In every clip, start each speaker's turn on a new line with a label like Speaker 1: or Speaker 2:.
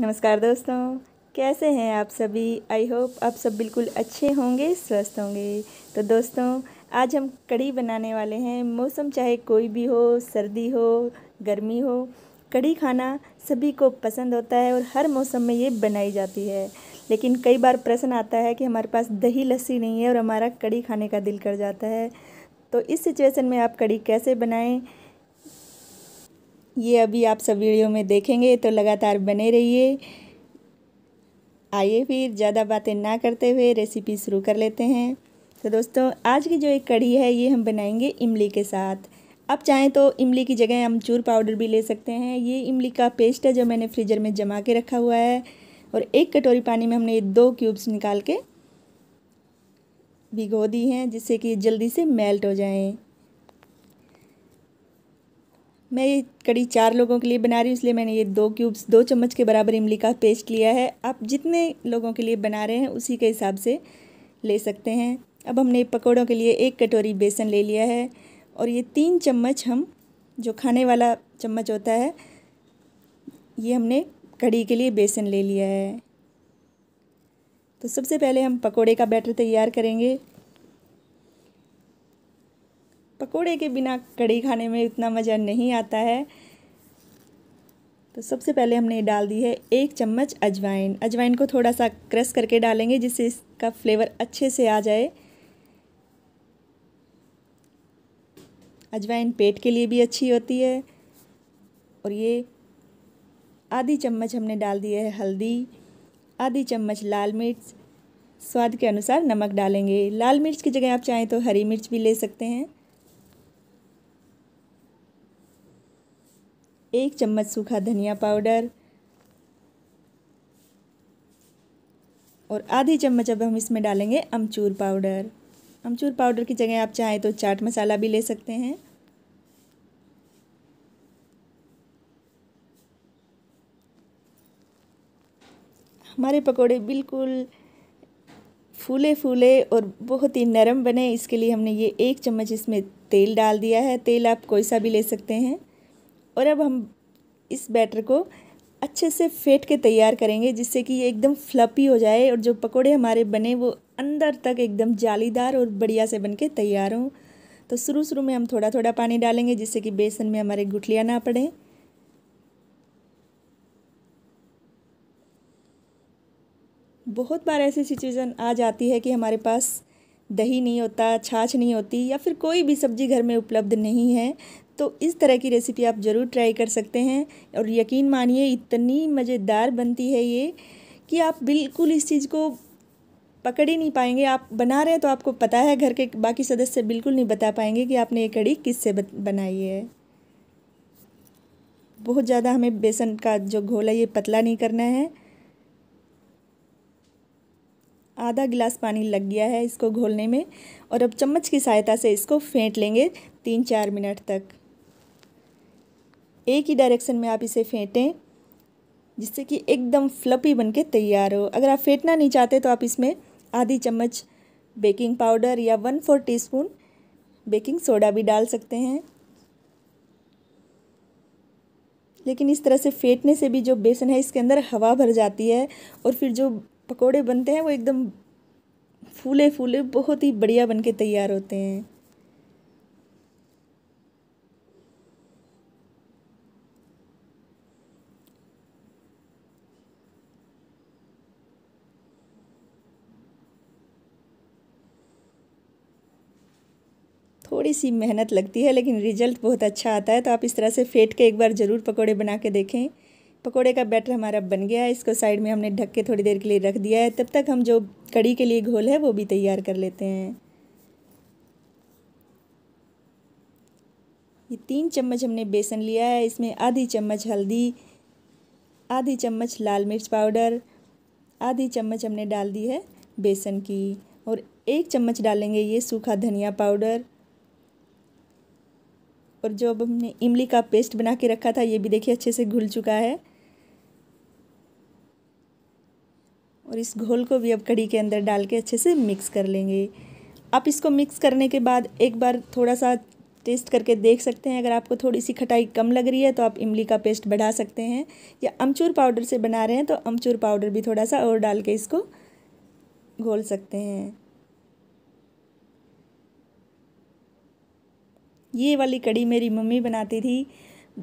Speaker 1: नमस्कार दोस्तों कैसे हैं आप सभी आई होप आप सब बिल्कुल अच्छे होंगे स्वस्थ होंगे तो दोस्तों आज हम कढ़ी बनाने वाले हैं मौसम चाहे कोई भी हो सर्दी हो गर्मी हो कढ़ी खाना सभी को पसंद होता है और हर मौसम में ये बनाई जाती है लेकिन कई बार प्रश्न आता है कि हमारे पास दही लस्सी नहीं है और हमारा कढ़ी खाने का दिल कर जाता है तो इस सिचुएशन में आप कढ़ी कैसे बनाएं ये अभी आप सब वीडियो में देखेंगे तो लगातार बने रहिए आइए फिर ज़्यादा बातें ना करते हुए रेसिपी शुरू कर लेते हैं तो दोस्तों आज की जो एक कढ़ी है ये हम बनाएंगे इमली के साथ आप चाहें तो इमली की जगह अमचूर पाउडर भी ले सकते हैं ये इमली का पेस्ट है जो मैंने फ्रीजर में जमा के रखा हुआ है और एक कटोरी पानी में हमने दो क्यूब्स निकाल के भिगो दी हैं जिससे कि जल्दी से मेल्ट हो जाएँ मैं ये कड़ी चार लोगों के लिए बना रही हूँ इसलिए मैंने ये दो क्यूब्स दो चम्मच के बराबर इमली का पेस्ट लिया है आप जितने लोगों के लिए बना रहे हैं उसी के हिसाब से ले सकते हैं अब हमने पकौड़ों के लिए एक कटोरी बेसन ले लिया है और ये तीन चम्मच हम जो खाने वाला चम्मच होता है ये हमने कड़ी के लिए बेसन ले लिया है तो सबसे पहले हम पकोड़े का बैटर तैयार करेंगे पकोड़े के बिना कड़ी खाने में उतना मज़ा नहीं आता है तो सबसे पहले हमने डाल दी है एक चम्मच अजवाइन अजवाइन को थोड़ा सा क्रश करके डालेंगे जिससे इसका फ्लेवर अच्छे से आ जाए अजवाइन पेट के लिए भी अच्छी होती है और ये आधी चम्मच हमने डाल दी है हल्दी आधी चम्मच लाल मिर्च स्वाद के अनुसार नमक डालेंगे लाल मिर्च की जगह आप चाहें तो हरी मिर्च भी ले सकते हैं एक चम्मच सूखा धनिया पाउडर और आधी चम्मच अब हम इसमें डालेंगे अमचूर पाउडर अमचूर पाउडर की जगह आप चाहें तो चाट मसाला भी ले सकते हैं हमारे पकोड़े बिल्कुल फूले फूले और बहुत ही नरम बने इसके लिए हमने ये एक चम्मच इसमें तेल डाल दिया है तेल आप कोई सा भी ले सकते हैं और अब हम इस बैटर को अच्छे से फेंट के तैयार करेंगे जिससे कि ये एकदम फ्लपी हो जाए और जो पकोड़े हमारे बने वो अंदर तक एकदम जालीदार और बढ़िया से बन के तैयार हों तो शुरू शुरू में हम थोड़ा थोड़ा पानी डालेंगे जिससे कि बेसन में हमारे गुठलियाँ ना पड़ें बहुत बार ऐसी सिचुएशन आ जाती है कि हमारे पास दही नहीं होता छाछ नहीं होती या फिर कोई भी सब्ज़ी घर में उपलब्ध नहीं है तो इस तरह की रेसिपी आप ज़रूर ट्राई कर सकते हैं और यकीन मानिए इतनी मज़ेदार बनती है ये कि आप बिल्कुल इस चीज़ को पकड़ ही नहीं पाएंगे आप बना रहे हैं तो आपको पता है घर के बाकी सदस्य बिल्कुल नहीं बता पाएंगे कि आपने ये कड़ी किससे बनाई है बहुत ज़्यादा हमें बेसन का जो घोल है ये पतला नहीं करना है आधा गिलास पानी लग गया है इसको घोलने में और अब चम्मच की सहायता से इसको फेंट लेंगे तीन चार मिनट तक एक ही डायरेक्शन में आप इसे फेंटें जिससे कि एकदम फ्लपी बनके तैयार हो अगर आप फेंटना नहीं चाहते तो आप इसमें आधी चम्मच बेकिंग पाउडर या one four teaspoon baking soda भी डाल सकते हैं लेकिन इस तरह से फेंटने से भी जो बेसन है इसके अंदर हवा भर जाती है और फिर जो पकोड़े बनते हैं वो एकदम फूले फूले बहुत ही बढ़िया बन के तैयार होते हैं थोड़ी सी मेहनत लगती है लेकिन रिजल्ट बहुत अच्छा आता है तो आप इस तरह से फेंट के एक बार ज़रूर पकौड़े बना के देखें पकोड़े का बैटर हमारा बन गया है इसको साइड में हमने ढक के थोड़ी देर के लिए रख दिया है तब तक हम जो कड़ी के लिए घोल है वो भी तैयार कर लेते हैं ये तीन चम्मच हमने बेसन लिया है इसमें आधी चम्मच हल्दी आधी चम्मच लाल मिर्च पाउडर आधी चम्मच हमने डाल दी है बेसन की और एक चम्मच डालेंगे ये सूखा धनिया पाउडर और जो अब हमने इमली का पेस्ट बना के रखा था ये भी देखिए अच्छे से घुल चुका है और इस घोल को भी अब कड़ी के अंदर डाल के अच्छे से मिक्स कर लेंगे आप इसको मिक्स करने के बाद एक बार थोड़ा सा टेस्ट करके देख सकते हैं अगर आपको थोड़ी सी खटाई कम लग रही है तो आप इमली का पेस्ट बढ़ा सकते हैं या अमचूर पाउडर से बना रहे हैं तो अमचूर पाउडर भी थोड़ा सा और डाल के इसको घोल सकते हैं ये वाली कड़ी मेरी मम्मी बनाती थी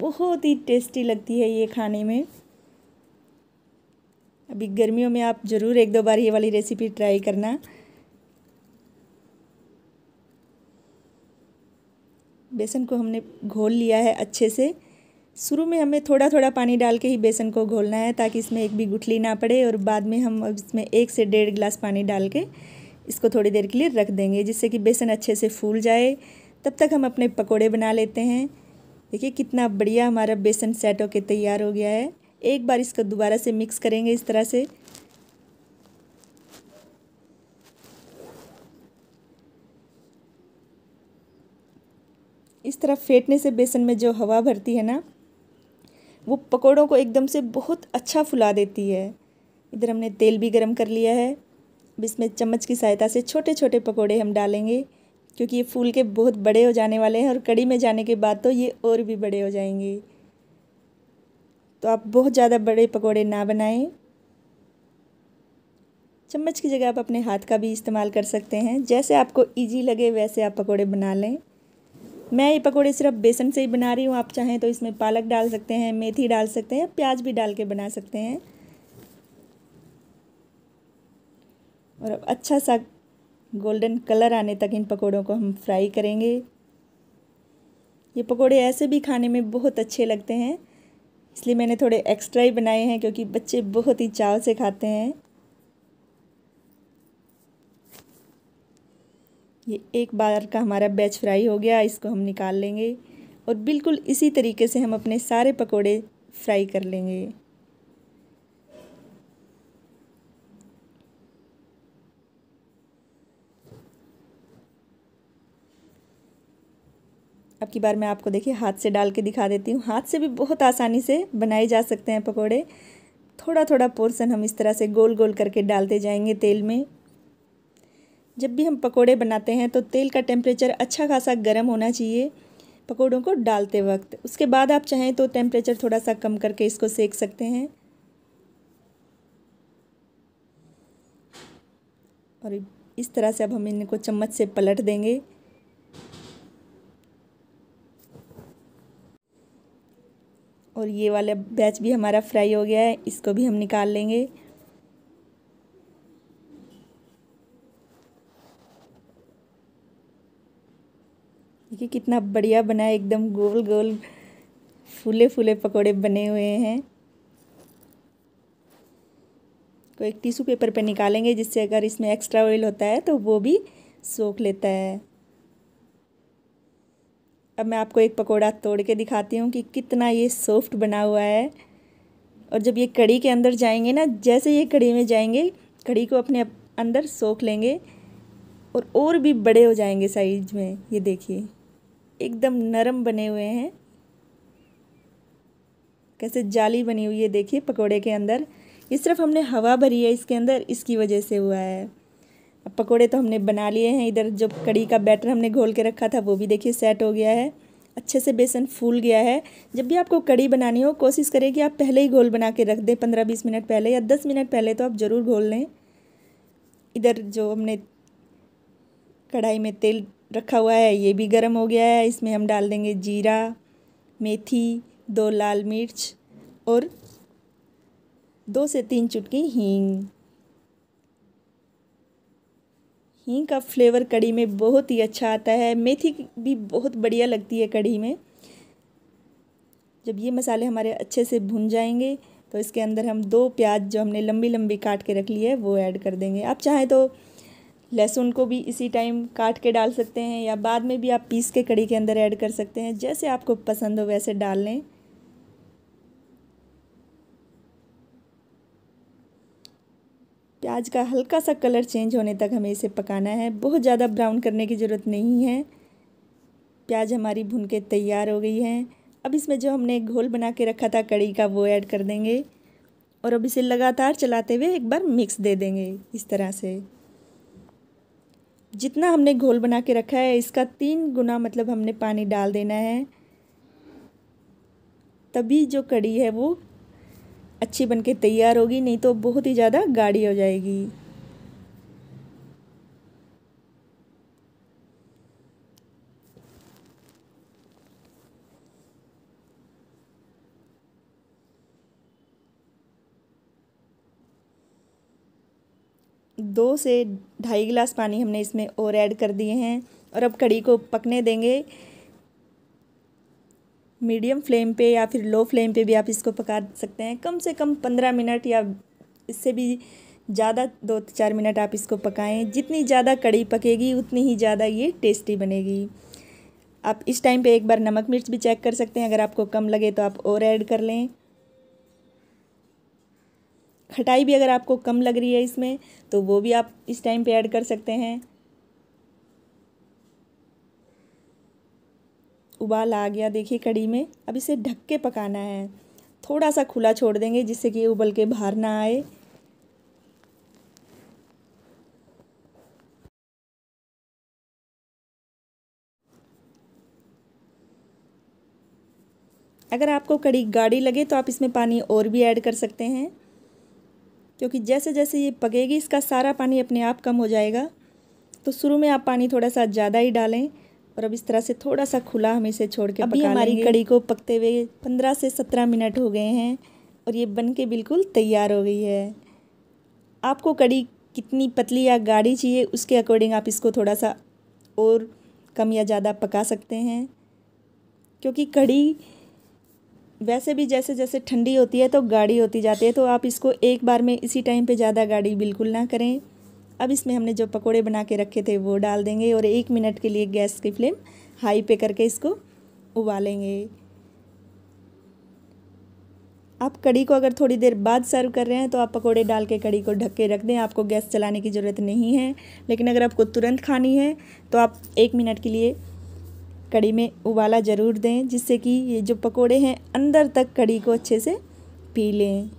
Speaker 1: बहुत ही टेस्टी लगती है ये खाने में अभी गर्मियों में आप ज़रूर एक दो बार ये वाली रेसिपी ट्राई करना बेसन को हमने घोल लिया है अच्छे से शुरू में हमें थोड़ा थोड़ा पानी डाल के ही बेसन को घोलना है ताकि इसमें एक भी गुठली ना पड़े और बाद में हम इसमें एक से डेढ़ गिलास पानी डाल के इसको थोड़ी देर के लिए रख देंगे जिससे कि बेसन अच्छे से फूल जाए तब तक हम अपने पकोड़े बना लेते हैं देखिए कितना बढ़िया हमारा बेसन सेट होकर तैयार हो गया है एक बार इसको दोबारा से मिक्स करेंगे इस तरह से इस तरह फेंटने से बेसन में जो हवा भरती है ना वो पकौड़ों को एकदम से बहुत अच्छा फुला देती है इधर हमने तेल भी गरम कर लिया है अब इसमें चम्मच की सहायता से छोटे छोटे पकौड़े हम डालेंगे क्योंकि ये फूल के बहुत बड़े हो जाने वाले हैं और कड़ी में जाने के बाद तो ये और भी बड़े हो जाएंगे तो आप बहुत ज़्यादा बड़े पकोड़े ना बनाएं चम्मच की जगह आप अपने हाथ का भी इस्तेमाल कर सकते हैं जैसे आपको इजी लगे वैसे आप पकोड़े बना लें मैं ये पकोड़े सिर्फ बेसन से ही बना रही हूँ आप चाहें तो इसमें पालक डाल सकते हैं मेथी डाल सकते हैं प्याज भी डाल के बना सकते हैं और अब अच्छा सा गोल्डन कलर आने तक इन पकौड़ों को हम फ्राई करेंगे ये पकोड़े ऐसे भी खाने में बहुत अच्छे लगते हैं इसलिए मैंने थोड़े एक्स्ट्रा ही बनाए हैं क्योंकि बच्चे बहुत ही चाव से खाते हैं ये एक बार का हमारा बैच फ्राई हो गया इसको हम निकाल लेंगे और बिल्कुल इसी तरीके से हम अपने सारे पकोड़े फ्राई कर लेंगे अब की बार मैं आपको देखिए हाथ से डाल के दिखा देती हूँ हाथ से भी बहुत आसानी से बनाए जा सकते हैं पकौड़े थोड़ा थोड़ा पोर्सन हम इस तरह से गोल गोल करके डालते जाएंगे तेल में जब भी हम पकौड़े बनाते हैं तो तेल का टेम्परेचर अच्छा खासा गर्म होना चाहिए पकौड़ों को डालते वक्त उसके बाद आप चाहें तो टेम्परेचर थोड़ा सा कम करके इसको सेक सकते हैं और इस तरह से अब हम इनको चम्मच से पलट देंगे और ये वाला बैच भी हमारा फ्राई हो गया है इसको भी हम निकाल लेंगे देखिए कितना बढ़िया बना है एकदम गोल गोल फूले फूले पकोड़े बने हुए हैं को एक टिशू पेपर पे निकालेंगे जिससे अगर इसमें एक्स्ट्रा ऑयल होता है तो वो भी सोख लेता है अब मैं आपको एक पकोड़ा तोड़ के दिखाती हूँ कि कितना ये सॉफ्ट बना हुआ है और जब ये कड़ी के अंदर जाएंगे ना जैसे ये कड़ी में जाएंगे कड़ी को अपने अंदर सोख लेंगे और और भी बड़े हो जाएंगे साइज में ये देखिए एकदम नरम बने हुए हैं कैसे जाली बनी हुई है देखिए पकोड़े के अंदर ये सिर्फ हमने हवा भरी है इसके अंदर इसकी वजह से हुआ है अब पकौड़े तो हमने बना लिए हैं इधर जो कड़ी का बैटर हमने घोल के रखा था वो भी देखिए सेट हो गया है अच्छे से बेसन फूल गया है जब भी आपको कड़ी बनानी हो कोशिश करें कि आप पहले ही घोल बना के रख दें पंद्रह बीस मिनट पहले या दस मिनट पहले तो आप ज़रूर घोल लें इधर जो हमने कढ़ाई में तेल रखा हुआ है ये भी गर्म हो गया है इसमें हम डाल देंगे जीरा मेथी दो लाल मिर्च और दो से तीन चुटकी हींग हींग का फ्लेवर कड़ी में बहुत ही अच्छा आता है मेथी भी बहुत बढ़िया लगती है कड़ी में जब ये मसाले हमारे अच्छे से भुन जाएंगे तो इसके अंदर हम दो प्याज जो हमने लंबी लंबी काट के रख ली है वो ऐड कर देंगे आप चाहें तो लहसुन को भी इसी टाइम काट के डाल सकते हैं या बाद में भी आप पीस के कड़ी के अंदर ऐड कर सकते हैं जैसे आपको पसंद हो वैसे डाल लें प्याज का हल्का सा कलर चेंज होने तक हमें इसे पकाना है बहुत ज़्यादा ब्राउन करने की ज़रूरत नहीं है प्याज हमारी भुन के तैयार हो गई है अब इसमें जो हमने घोल बना के रखा था कड़ी का वो ऐड कर देंगे और अब इसे लगातार चलाते हुए एक बार मिक्स दे देंगे इस तरह से जितना हमने घोल बना के रखा है इसका तीन गुना मतलब हमने पानी डाल देना है तभी जो कड़ी है वो अच्छी बनके तैयार होगी नहीं तो बहुत ही ज़्यादा गाढ़ी हो जाएगी दो से ढाई गिलास पानी हमने इसमें और ऐड कर दिए हैं और अब कड़ी को पकने देंगे मीडियम फ्लेम पे या फिर लो फ्लेम पे भी आप इसको पका सकते हैं कम से कम पंद्रह मिनट या इससे भी ज़्यादा दो चार मिनट आप इसको पकाएं जितनी ज़्यादा कड़ी पकेगी उतनी ही ज़्यादा ये टेस्टी बनेगी आप इस टाइम पे एक बार नमक मिर्च भी चेक कर सकते हैं अगर आपको कम लगे तो आप और ऐड कर लें खटाई भी अगर आपको कम लग रही है इसमें तो वो भी आप इस टाइम पे ऐड कर सकते हैं उबाल आ गया देखिए कड़ी में अब इसे ढक के पकाना है थोड़ा सा खुला छोड़ देंगे जिससे कि उबल के बाहर ना आए अगर आपको कड़ी गाढ़ी लगे तो आप इसमें पानी और भी ऐड कर सकते हैं क्योंकि जैसे जैसे ये पकेगी इसका सारा पानी अपने आप कम हो जाएगा तो शुरू में आप पानी थोड़ा सा ज़्यादा ही डालें और अब इस तरह से थोड़ा सा खुला हम इसे छोड़ के अभी हमारी कड़ी को पकते हुए पंद्रह से सत्रह मिनट हो गए हैं और ये बन के बिल्कुल तैयार हो गई है आपको कड़ी कितनी पतली या गाढ़ी चाहिए उसके अकॉर्डिंग आप इसको थोड़ा सा और कम या ज़्यादा पका सकते हैं क्योंकि कड़ी वैसे भी जैसे जैसे ठंडी होती है तो गाढ़ी होती जाती है तो आप इसको एक बार में इसी टाइम पे ज़्यादा गाढ़ी बिल्कुल ना करें अब इसमें हमने जो पकोड़े बना के रखे थे वो डाल देंगे और एक मिनट के लिए गैस की फ्लेम हाई पे करके इसको उबालेंगे आप कड़ी को अगर थोड़ी देर बाद सर्व कर रहे हैं तो आप पकोड़े डाल के कड़ी को ढक के रख दें आपको गैस चलाने की ज़रूरत नहीं है लेकिन अगर आपको तुरंत खानी है तो आप एक मिनट के लिए कड़ी में उबाला ज़रूर दें जिससे कि ये जो पकोड़े हैं अंदर तक कड़ी को अच्छे से पी लें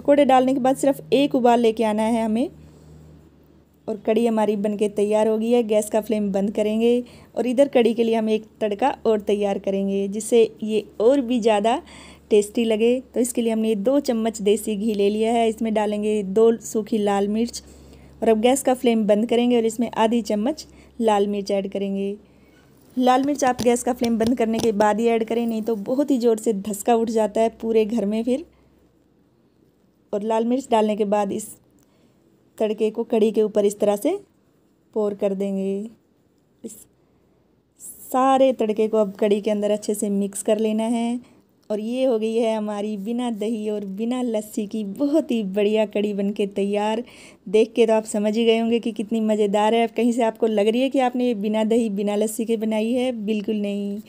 Speaker 1: पकोड़े डालने के बाद सिर्फ एक उबाल लेके आना है हमें और कड़ी हमारी बनके तैयार हो गई है गैस का फ्लेम बंद करेंगे और इधर कड़ी के लिए हम एक तड़का और तैयार करेंगे जिससे ये और भी ज़्यादा टेस्टी लगे तो इसके लिए हमने दो चम्मच देसी घी ले लिया है इसमें डालेंगे दो सूखी लाल मिर्च और अब गैस का फ्लेम बंद करेंगे और इसमें आधी चम्मच लाल मिर्च ऐड करेंगे लाल मिर्च आप गैस का फ्लेम बंद करने के बाद ही ऐड करें नहीं तो बहुत ही ज़ोर से धसका उठ जाता है पूरे घर में फिर और लाल मिर्च डालने के बाद इस तड़के को कड़ी के ऊपर इस तरह से पोर कर देंगे इस सारे तड़के को अब कड़ी के अंदर अच्छे से मिक्स कर लेना है और ये हो गई है हमारी बिना दही और बिना लस्सी की बहुत ही बढ़िया कड़ी बनके तैयार देख के तो आप समझ ही गए होंगे कि कितनी मज़ेदार है कहीं से आपको लग रही है कि आपने ये बिना दही बिना लस्सी के बनाई है बिल्कुल नहीं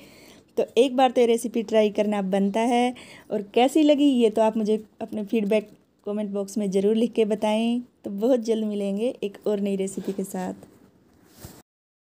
Speaker 1: तो एक बार तो ये रेसिपी ट्राई करना बनता है और कैसी लगी ये तो आप मुझे अपने फीडबैक कमेंट बॉक्स में ज़रूर लिख के बताएं तो बहुत जल्द मिलेंगे एक और नई रेसिपी के साथ